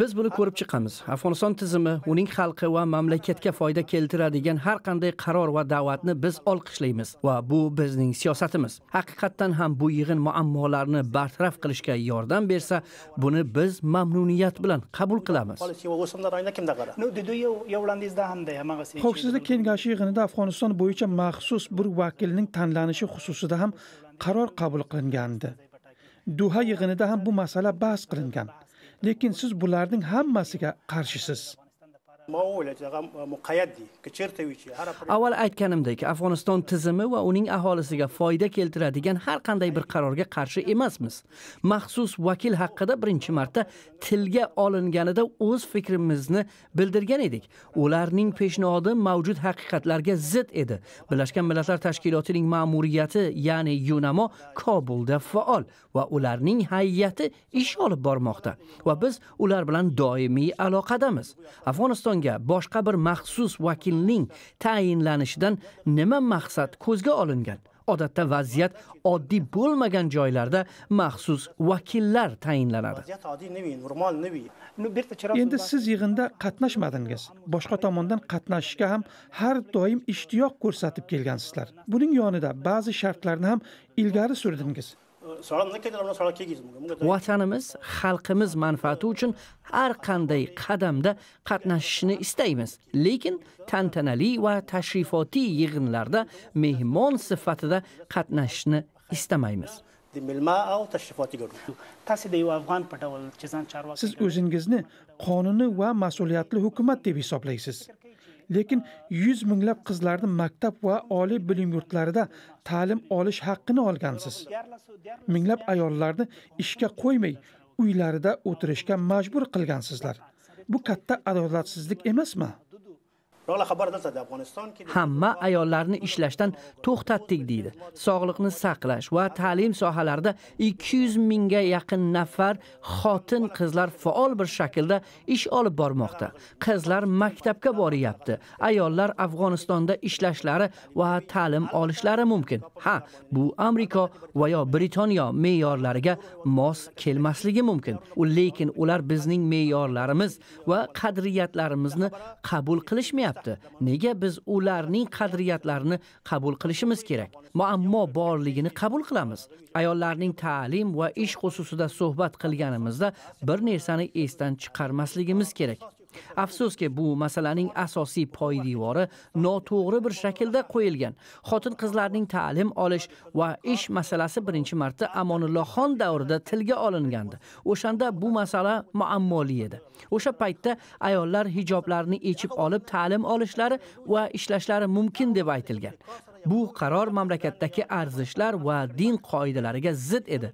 biz buni ko'rib chiqamiz afg'oniston tizimi uning xalqi va mamlakatga foyda keltiradigan har qanday qaror va da'vatni biz olqishlaymiz va bu bizning siyosatimiz haqiqatdan ham bu yig'in muammolarni bartaraf qilishga yordam bersa buni biz mamnuniyat bilan qabul qilamiz xavfsizlik kengashi yig'inida afg'oniston bo'yicha maxsus bir vakilning tanlanishi xususida ham qaror qabul qilingandi duha yig'inida ham bu masala bahs qilingan lekin siz bularning hammasiga qarshisiz Uh, avval aytganimdek afg'oniston tizimi va uning aholisiga foyda keltiradigan har qanday bir qarorga qarshi emasmiz maxsus vakil haqida birinchi marta tilga olinganida o'z fikrimizni bildirgan edik ularning peshnodi mavjud haqiqatlarga zid edi birlashgan millatlar tashkilotining ma'muriyati ya'ni yunamo kobulda faol va ularning hayyati ish olib bormoqda va biz ular bilan doimiy aloqadamiz afg'oniston insonga boshqa bir maxsus vakilning tayinlanishidan nima maqsad ko'zga olingan? Odatda vaziyat oddiy bo'lmagan joylarda maxsus vakillar tayinlanadi. Endi siz yig'inda qatnashmadingiz. Boshqa tomondan qatnashishga ham har doim ishtiyoq ko'rsatib kelgansizlar. Buning yonida ba'zi shartlarni ham ilgari surdingiz. vatanimiz xalqimiz manfaati uchun har qanday qadamda qatnashishni istaymiz lekin tantanali va tashrifotiy yig'inlarda mehmon sifatida qatnashishni istamaymiz siz o'zingizni qonuniy va mas'uliyatli hukumat deb hisoblaysiz lekin yuz minglab qizlarni maktab va oliy bilim yurtlarida ta'lim olish haqqini olgansiz minglab ayollarni ishga qo'ymay uylarida o'tirishga majbur qilgansizlar bu katta adolatsizlik emasmi hamma ayollarni ishlashdan to'xtatdik deydi sog'liqni saqlash va ta'lim sohalarida 200 mingga yaqin nafar xotin qizlar faol bir shaklda ish olib bormoqda qizlar maktabga boryapti ayollar afg'onistonda ishlashlari va ta'lim olishlari mumkin ha bu amerika va yo britaniya me'yorlariga mos kelmasligi mumkin lekin ular bizning me'yorlarimiz va qadriyatlarimizni qabul qilishmayapti qilyapti nega biz ularning qadriyatlarini qabul qilishimiz kerak muammo borligini qabul qilamiz ayollarning ta'lim va ish xususida suhbat qilganimizda bir narsani esdan chiqarmasligimiz kerak afsuski bu masalaning asosiy poydevori noto'g'ri bir shaklda qo'yilgan xotin qizlarning ta'lim olish va ish masalasi birinchi marta amonullohxon davrida tilga olingandi o'shanda bu masala muammoli edi o'sha paytda ayollar hijoblarni yechib olib ta'lim olishlari va ishlashlari mumkin deb aytilgan Bu qaror mamlakatdagi arzishlar va din qoidalariga zid edi.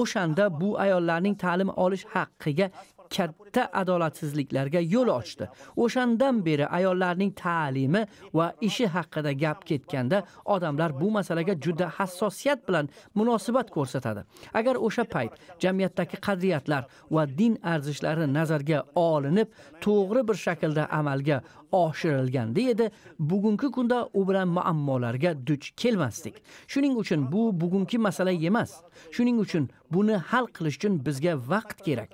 O'shanda bu ayollarning ta'lim olish haqqiga katta adolatsizliklarga yo'l ochdi. O'shandan beri ayollarning ta'limi va ishi haqida gap ketganda odamlar bu masalaga juda hassosiyat bilan munosabat ko'rsatadi. Agar o'sha payt jamiyatdagi qadriyatlar va din arzishlari nazarga olinib, to'g'ri bir shaklda amalga oshirilganda edi, bugungi kunda u bilan muammolarga duch kelmasdik. Shuning uchun bu bugungi masala emas. Shuning uchun buni hal qilish uchun bizga vaqt kerak.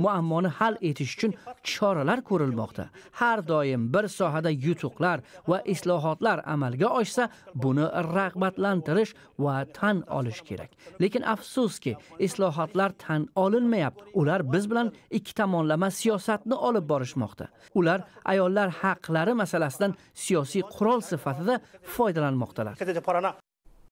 muammoni hal etish uchun choralar ko'rilmoqda. Har doim bir sohada yutuqlar va islohotlar amalga oshsa, buni rag'batlantirish va tan olish kerak. Lekin afsuski, islohotlar tan olinmayapti. Ular biz bilan ikki tomonlama siyosatni olib borishmoqda. Ular ayollar haqlari masalasidan siyosiy qurol sifatida foydalanmoqdalar.